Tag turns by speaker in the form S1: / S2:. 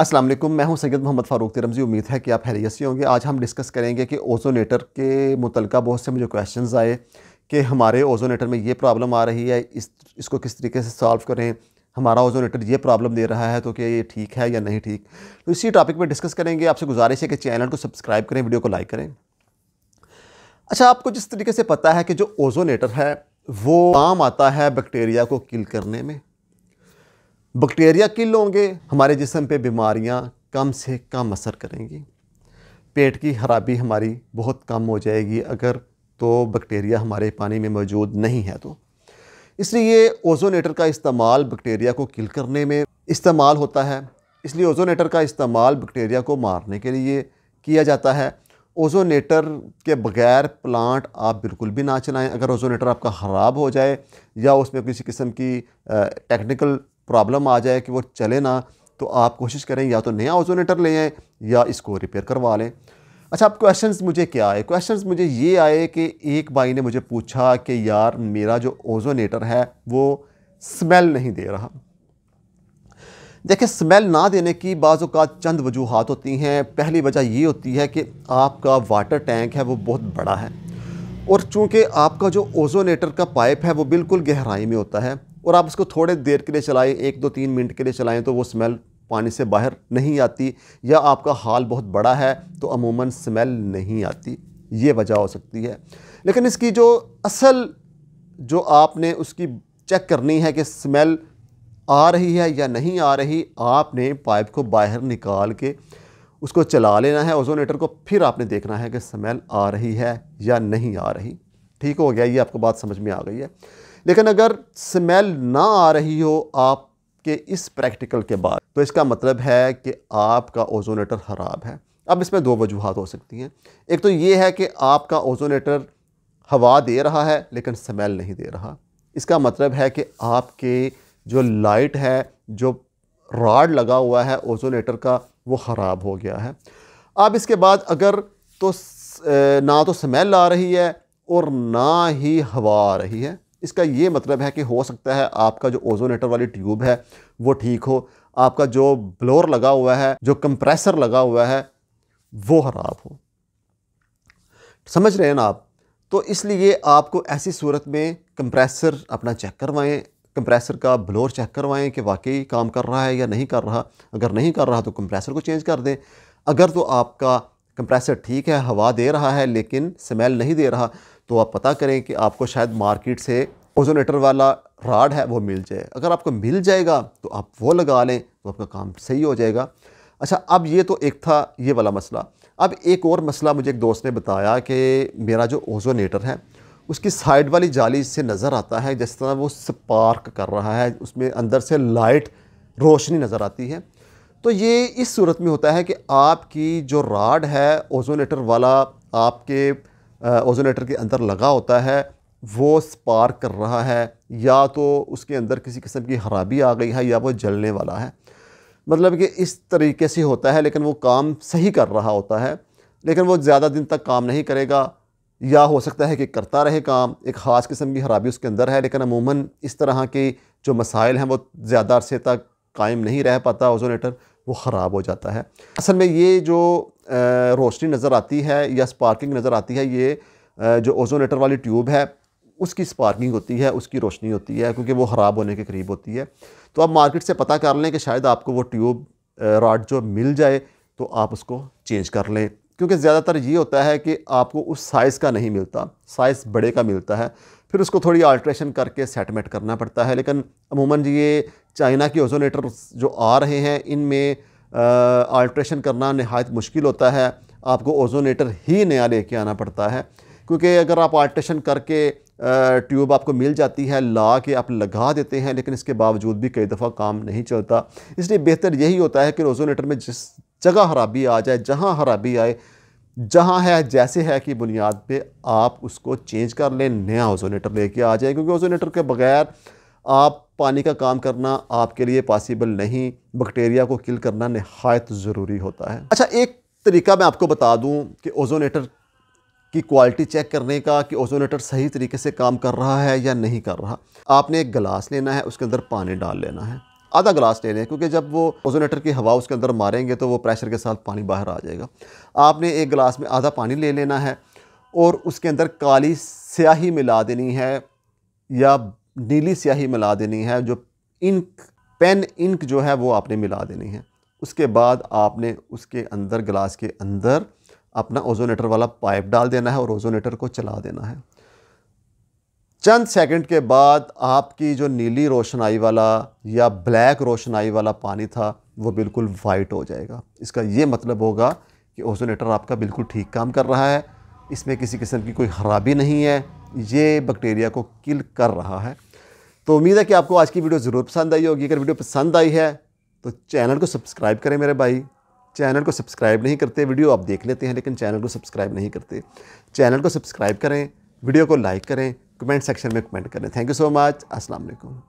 S1: असलम मैं हूं सैयद मोहम्मद फ़ारूक तिरमजी उम्मीद है कि आप हैरियत से होंगे आज हम डिस्कस करेंगे कि ओजोनेटर के मुतल बहुत से मुझे क्वेश्चंस आए कि हमारे ओजोनेटर में ये प्रॉब्लम आ रही है इस इसको किस तरीके से सॉल्व करें हमारा ओजोनेटर ये प्रॉब्लम दे रहा है तो क्या ये ठीक है या नहीं ठीक तो इसी टॉपिक पर डिस्कस करेंगे आपसे गुजारिश है कि चैनल को सब्सक्राइब करें वीडियो को लाइक करें अच्छा आपको जिस तरीके से पता है कि जो ओजोनेटर है वो काम आता है बैक्टीरिया को किल करने में बैक्टीरिया किल होंगे हमारे जिसम पे बीमारियाँ कम से कम असर करेंगी पेट की खराबी हमारी बहुत कम हो जाएगी अगर तो बैक्टीरिया हमारे पानी में मौजूद नहीं है तो इसलिए ओजोनेटर का इस्तेमाल बैक्टीरिया को किल करने में इस्तेमाल होता है इसलिए ओजोनेटर का इस्तेमाल बैक्टीरिया को मारने के लिए किया जाता है ओजोनेटर के बगैर प्लांट आप बिल्कुल भी ना चलाएं अगर ओजोनेटर आपका ख़राब हो जाए या उसमें किसी किस्म की टेक्निकल प्रॉब्लम आ जाए कि वो चले ना तो आप कोशिश करें या तो नया ओजोनेटर ले आएँ या इसको रिपेयर करवा लें अच्छा अब क्वेश्चन मुझे क्या आए क्वेश्चन मुझे ये आए कि एक भाई ने मुझे पूछा कि यार मेरा जो ओजोनेटर है वो स्मेल नहीं दे रहा देखिए स्मेल ना देने की बाज़ात चंद वजूहत होती हैं पहली वजह ये होती है कि आपका वाटर टैंक है वो बहुत बड़ा है और चूँकि आपका जो ओजोनेटर का पाइप है वो बिल्कुल गहराई में होता है और आप उसको थोड़े देर के लिए चलाएं एक दो तीन मिनट के लिए चलाएं तो वो स्मेल पानी से बाहर नहीं आती या आपका हाल बहुत बड़ा है तो अमूमन स्मेल नहीं आती ये वजह हो सकती है लेकिन इसकी जो असल जो आपने उसकी चेक करनी है कि स्मेल आ रही है या नहीं आ रही आपने पाइप को बाहर निकाल के उसको चला लेना है ओजोनेटर को फिर आपने देखना है कि स्मेल आ रही है या नहीं आ रही ठीक हो गया ये आपको बात समझ में आ गई है लेकिन अगर स्मेल ना आ रही हो आपके इस प्रैक्टिकल के बाद तो इसका मतलब है कि आपका ओजोनेटर ख़राब है अब इसमें दो वजूहत हो सकती हैं एक तो ये है कि आपका ओजोनेटर हवा दे रहा है लेकिन स्मेल नहीं दे रहा इसका मतलब है कि आपके जो लाइट है जो राड लगा हुआ है ओजोनेटर का वो ख़राब हो गया है अब इसके बाद अगर तो ना तो स्मेल आ रही है और ना ही हवा आ रही है इसका ये मतलब है कि हो सकता है आपका जो ओजोनेटर वाली ट्यूब है वो ठीक हो आपका जो ब्लोर लगा हुआ है जो कंप्रेसर लगा हुआ है वो ख़राब हो समझ रहे हैं ना आप तो इसलिए आपको ऐसी सूरत में कंप्रेसर अपना चेक करवाएं कंप्रेसर का ब्लोर चेक करवाएं कि वाकई काम कर रहा है या नहीं कर रहा अगर नहीं कर रहा तो कंप्रेसर को चेंज कर दें अगर तो आपका कंप्रेसर ठीक है हवा दे रहा है लेकिन स्मेल नहीं दे रहा तो आप पता करें कि आपको शायद मार्केट से ओजोनेटर वाला राड है वो मिल जाए अगर आपको मिल जाएगा तो आप वो लगा लें तो आपका काम सही हो जाएगा अच्छा अब ये तो एक था ये वाला मसला अब एक और मसला मुझे एक दोस्त ने बताया कि मेरा जो ओजोनेटर है उसकी साइड वाली जाली से नज़र आता है जिस तरह वो स्पार्क कर रहा है उसमें अंदर से लाइट रोशनी नज़र आती है तो ये इस सूरत में होता है कि आपकी जो राड है ओजोनेटर वाला आपके ओजोनेटर के अंदर लगा होता है वो स्पार्क कर रहा है या तो उसके अंदर किसी किस्म की खराबी आ गई है या वो जलने वाला है मतलब कि इस तरीके से होता है लेकिन वो काम सही कर रहा होता है लेकिन वो ज़्यादा दिन तक काम नहीं करेगा या हो सकता है कि करता रहे काम एक ख़ास किस्म की खराबी उसके अंदर है लेकिन अमूमन इस तरह के जो मसाइल हैं वो ज़्यादा अरसे तक कायम नहीं रह पाता ओजोनेटर वो ख़राब हो जाता है असल में ये जो रोशनी नज़र आती है या स्पार्किंग नज़र आती है ये जो ओजोनेटर वाली ट्यूब है उसकी स्पार्किंग होती है उसकी रोशनी होती है क्योंकि वो ख़राब होने के करीब होती है तो आप मार्केट से पता कर लें कि शायद आपको वो ट्यूब रॉड जो मिल जाए तो आप उसको चेंज कर लें क्योंकि ज़्यादातर ये होता है कि आपको उस साइज़ का नहीं मिलता साइज़ बड़े का मिलता है फिर उसको थोड़ी आल्ट्रेशन करके सेटमेट करना पड़ता है लेकिन अमूमन ये चाइना के ओजोनेटर जो आ रहे हैं इनमें आल्ट्रेशन करना नहायत मुश्किल होता है आपको ओजोनेटर ही नया लेके आना पड़ता है क्योंकि अगर आप आल्ट्रेशन करके ट्यूब आपको मिल जाती है ला के आप लगा देते हैं लेकिन इसके बावजूद भी कई दफ़ा काम नहीं चलता इसलिए बेहतर यही होता है कि ओजोनेटर में जिस जगह खराबी आ जाए जहाँ खराबी आए जहाँ है जैसे है कि बुनियाद पे आप उसको चेंज कर लें नया ओजोनेटर लेके आ जाए क्योंकि ओजोनेटर के बगैर आप पानी का काम करना आपके लिए पॉसिबल नहीं बैक्टीरिया को किल करना नहायत ज़रूरी होता है अच्छा एक तरीका मैं आपको बता दूं कि ओजोनेटर की क्वालिटी चेक करने का कि ओजोनेटर सही तरीके से काम कर रहा है या नहीं कर रहा आपने एक गिलास लेना है उसके अंदर पानी डाल लेना है आधा गिलास ले लें क्योंकि जब वो ओजोनेटर की हवा उसके अंदर मारेंगे तो वो प्रेशर के साथ पानी बाहर आ जाएगा आपने एक गिलास में आधा पानी ले लेना है और उसके अंदर काली स्याही मिला देनी है या नीली स्याही मिला देनी है जो इंक पेन इंक जो है वो आपने मिला देनी है उसके बाद आपने उसके अंदर ग्लास के अंदर अपना ओजोनेटर वाला पाइप डाल देना है और ओजोनेटर को चला देना है चंद सेकंड के बाद आपकी जो नीली रोशनाई वाला या ब्लैक रोशनाई वाला पानी था वो बिल्कुल वाइट हो जाएगा इसका ये मतलब होगा कि ओजोनेटर आपका बिल्कुल ठीक काम कर रहा है इसमें किसी किस्म की कोई खराबी नहीं है ये बैक्टीरिया को किल कर रहा है तो उम्मीद है कि आपको आज की वीडियो ज़रूर पसंद आई होगी अगर वीडियो पसंद आई है तो चैनल को सब्सक्राइब करें मेरे भाई चैनल को सब्सक्राइब नहीं करते वीडियो आप देख लेते हैं लेकिन चैनल को सब्सक्राइब नहीं करते चैनल को सब्सक्राइब करें वीडियो को लाइक करें कमेंट सेक्शन में कमेंट करें थैंक यू सो मच अस्सलाम वालेकुम